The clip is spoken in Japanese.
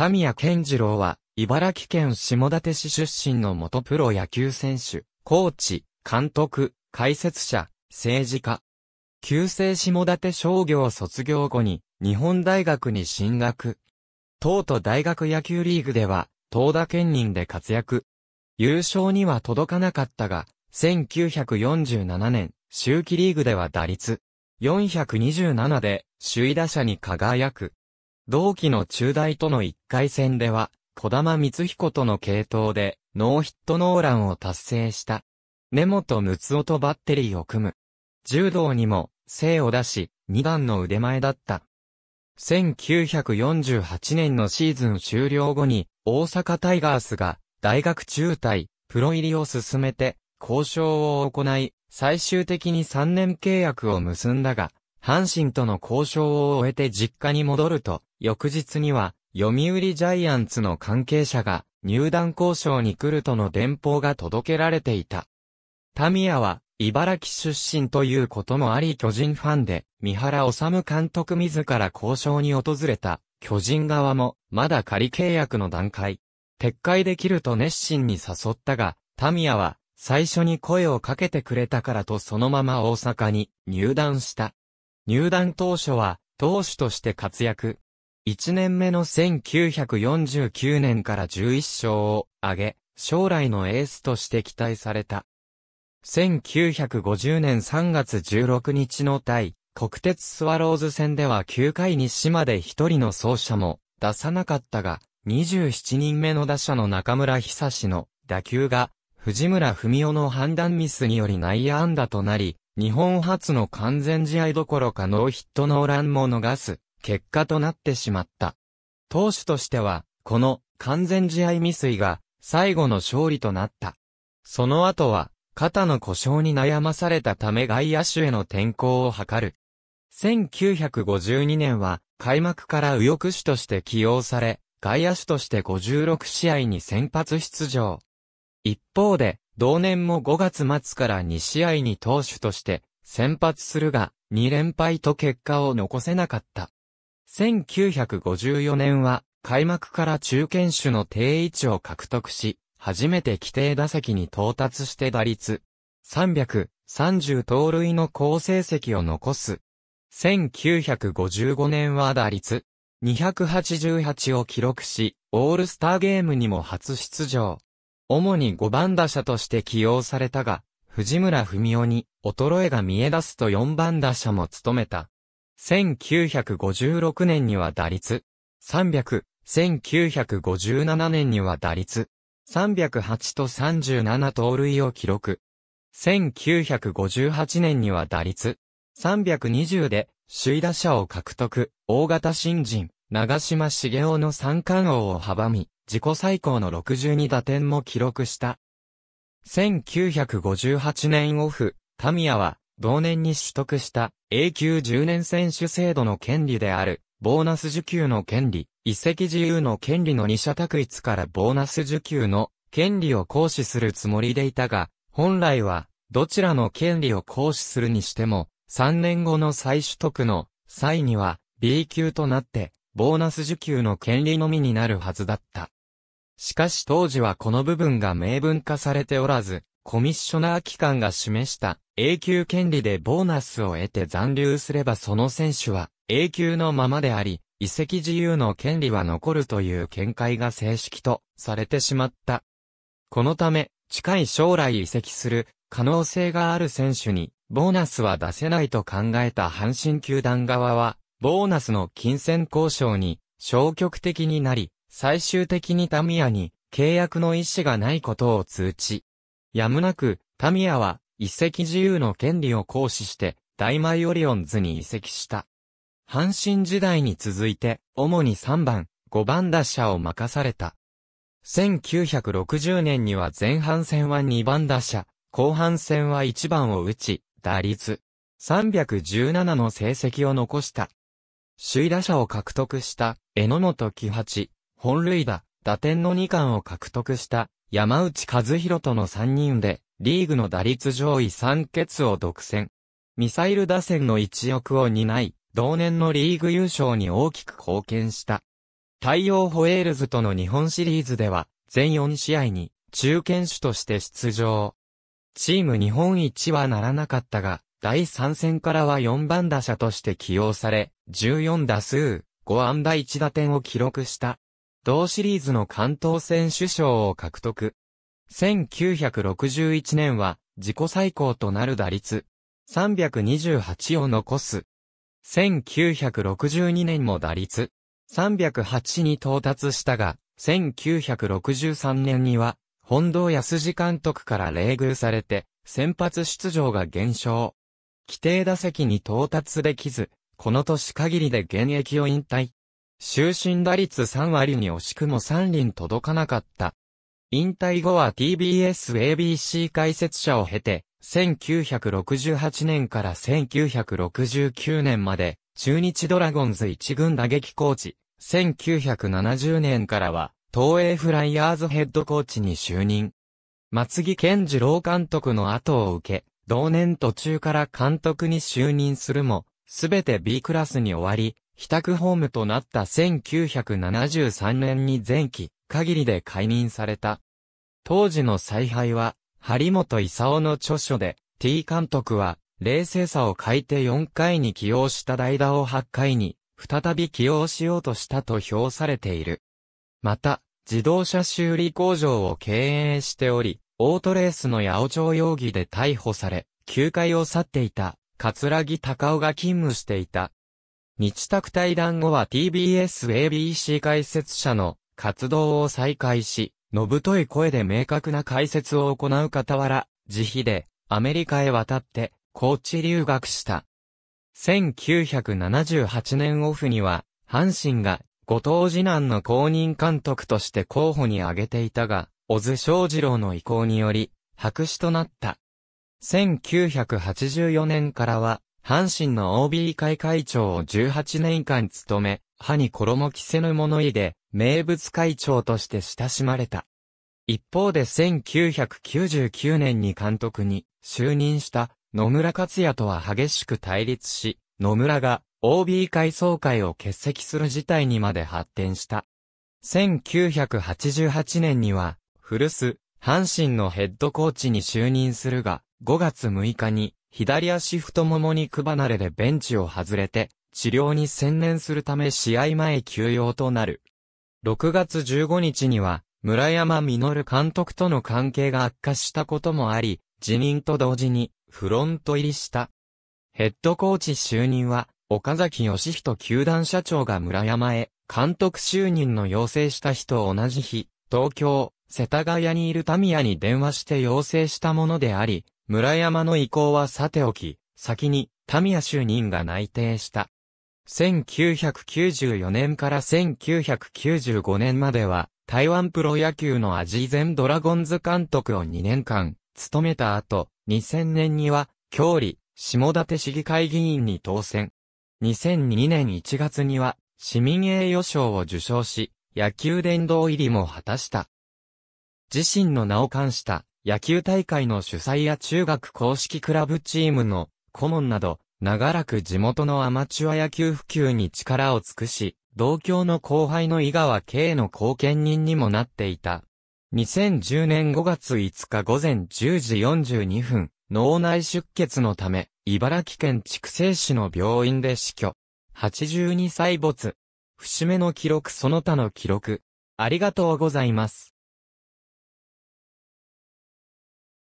神谷健次郎は、茨城県下館市出身の元プロ野球選手、コーチ、監督、解説者、政治家。旧制下館商業卒業後に、日本大学に進学。東都大学野球リーグでは、東田県人で活躍。優勝には届かなかったが、1947年、秋季リーグでは打率427で首位打者に輝く。同期の中大との一回戦では、小玉光彦との系統で、ノーヒットノーランを達成した。根本睦夫とバッテリーを組む。柔道にも、精を出し、二段の腕前だった。1948年のシーズン終了後に、大阪タイガースが、大学中退、プロ入りを進めて、交渉を行い、最終的に3年契約を結んだが、阪神との交渉を終えて実家に戻ると、翌日には、読売ジャイアンツの関係者が入団交渉に来るとの電報が届けられていた。タミヤは、茨城出身ということもあり巨人ファンで、三原治監督自ら交渉に訪れた、巨人側も、まだ仮契約の段階。撤回できると熱心に誘ったが、タミヤは、最初に声をかけてくれたからとそのまま大阪に入団した。入団当初は、投手として活躍、1年目の1949年から11勝を挙げ、将来のエースとして期待された。1950年3月16日の対、国鉄スワローズ戦では9回に島で1人の走者も出さなかったが、27人目の打者の中村久志の打球が、藤村文夫の判断ミスにより内野安打となり、日本初の完全試合どころかノーヒットノーランも逃す。結果となってしまった。投手としては、この完全試合未遂が最後の勝利となった。その後は、肩の故障に悩まされたため外野手への転向を図る。1952年は、開幕から右翼手として起用され、外野手として56試合に先発出場。一方で、同年も5月末から2試合に投手として先発するが、2連敗と結果を残せなかった。1954年は開幕から中堅手の定位置を獲得し、初めて規定打席に到達して打率330盗塁の好成績を残す。1955年は打率288を記録し、オールスターゲームにも初出場。主に5番打者として起用されたが、藤村文夫に衰えが見え出すと4番打者も務めた。1956年には打率300、1957年には打率308と37盗塁を記録。1958年には打率320で首位打者を獲得、大型新人、長島茂雄の三冠王を阻み、自己最高の62打点も記録した。1958年オフ、タミヤは同年に取得した永久10年選手制度の権利である、ボーナス受給の権利、移籍自由の権利の二者択一からボーナス受給の権利を行使するつもりでいたが、本来は、どちらの権利を行使するにしても、3年後の再取得の際には B 級となって、ボーナス受給の権利のみになるはずだった。しかし当時はこの部分が明文化されておらず、コミッショナー機関が示した永久権利でボーナスを得て残留すればその選手は永久のままであり、移籍自由の権利は残るという見解が正式とされてしまった。このため、近い将来移籍する可能性がある選手にボーナスは出せないと考えた阪神球団側は、ボーナスの金銭交渉に消極的になり、最終的にタミヤに契約の意思がないことを通知。やむなく、タミヤは、遺跡自由の権利を行使して、大イオリオンズに移籍した。阪神時代に続いて、主に3番、5番打者を任された。1960年には前半戦は2番打者、後半戦は1番を打ち、打率317の成績を残した。首位打者を獲得した、江ノ本喜八、本塁打、打点の2冠を獲得した、山内和弘との3人で、リーグの打率上位3決を独占。ミサイル打線の一翼を担い、同年のリーグ優勝に大きく貢献した。太陽ホエールズとの日本シリーズでは、全4試合に中堅手として出場。チーム日本一はならなかったが、第3戦からは4番打者として起用され、14打数、5安打1打点を記録した。同シリーズの関東戦首相を獲得。1961年は自己最高となる打率328を残す。1962年も打率308に到達したが、1963年には本堂安治監督から冷遇されて先発出場が減少。規定打席に到達できず、この年限りで現役を引退。終身打率3割に惜しくも3輪届かなかった。引退後は TBSABC 解説者を経て、1968年から1969年まで、中日ドラゴンズ一軍打撃コーチ、1970年からは、東映フライヤーズヘッドコーチに就任。松木健次郎監督の後を受け、同年途中から監督に就任するも、すべて B クラスに終わり、帰宅ホームとなった1973年に前期限りで解任された。当時の采配は、張本勲の著書で、T 監督は、冷静さを欠いて4回に起用した代打を8回に、再び起用しようとしたと評されている。また、自動車修理工場を経営しており、オートレースの八尾町容疑で逮捕され、球回を去っていた、桂木隆尾が勤務していた日宅対談後は TBS-ABC 解説者の活動を再開し、のぶとい声で明確な解説を行う傍ら、自費でアメリカへ渡って高知留学した。1978年オフには、阪神が後藤次男の公認監督として候補に挙げていたが、小津翔二郎の意向により、白紙となった。1984年からは、阪神の OB 会会長を18年間務め、歯に衣着せぬ物言いで、名物会長として親しまれた。一方で1999年に監督に就任した野村克也とは激しく対立し、野村が OB 会総会を欠席する事態にまで発展した。1988年には、古巣、阪神のヘッドコーチに就任するが、5月6日に左足太ももに肉離れでベンチを外れて、治療に専念するため試合前休養となる。6月15日には、村山実監督との関係が悪化したこともあり、辞任と同時に、フロント入りした。ヘッドコーチ就任は、岡崎義人球団社長が村山へ、監督就任の要請した日と同じ日、東京、世田谷にいるタミヤに電話して要請したものであり、村山の意向はさておき、先に、田宮就任が内定した。1994年から1995年までは、台湾プロ野球のアジゼンドラゴンズ監督を2年間、務めた後、2000年には、郷里、下館市議会議員に当選。2002年1月には、市民栄誉賞を受賞し、野球殿堂入りも果たした。自身の名を冠した野球大会の主催や中学公式クラブチームの顧問など、長らく地元のアマチュア野球普及に力を尽くし、同郷の後輩の井川慶の後見人にもなっていた。2010年5月5日午前10時42分、脳内出血のため、茨城県筑西市の病院で死去。82歳没。節目の記録その他の記録。ありがとうございます。